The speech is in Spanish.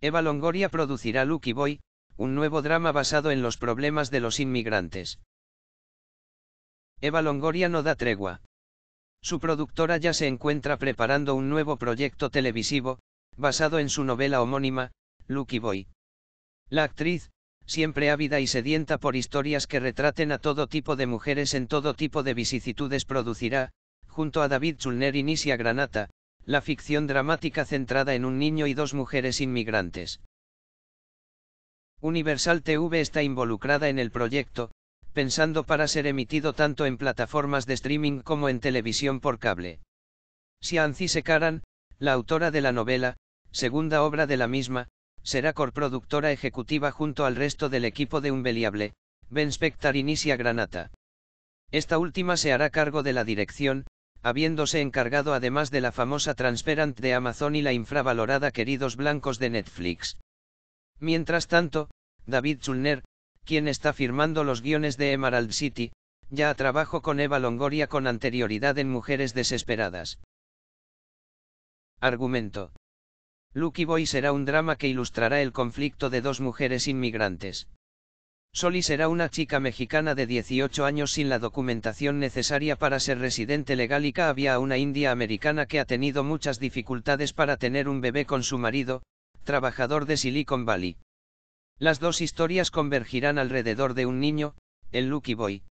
Eva Longoria producirá Lucky Boy, un nuevo drama basado en los problemas de los inmigrantes. Eva Longoria no da tregua. Su productora ya se encuentra preparando un nuevo proyecto televisivo, basado en su novela homónima, Lucky Boy. La actriz, siempre ávida y sedienta por historias que retraten a todo tipo de mujeres en todo tipo de vicisitudes, producirá, junto a David Zulner y Granata, la ficción dramática centrada en un niño y dos mujeres inmigrantes. Universal TV está involucrada en el proyecto, pensando para ser emitido tanto en plataformas de streaming como en televisión por cable. Sianci Sekaran, la autora de la novela, segunda obra de la misma, será corproductora ejecutiva junto al resto del equipo de Unbeliable, Ben Spector Granata. Esta última se hará cargo de la dirección, habiéndose encargado además de la famosa Transparent de Amazon y la infravalorada Queridos Blancos de Netflix. Mientras tanto, David Zulner, quien está firmando los guiones de Emerald City, ya trabajó con Eva Longoria con anterioridad en Mujeres Desesperadas. Argumento. Lucky Boy será un drama que ilustrará el conflicto de dos mujeres inmigrantes. Soli era una chica mexicana de 18 años sin la documentación necesaria para ser residente legal y que había una india americana que ha tenido muchas dificultades para tener un bebé con su marido, trabajador de Silicon Valley. Las dos historias convergirán alrededor de un niño, el Lucky Boy,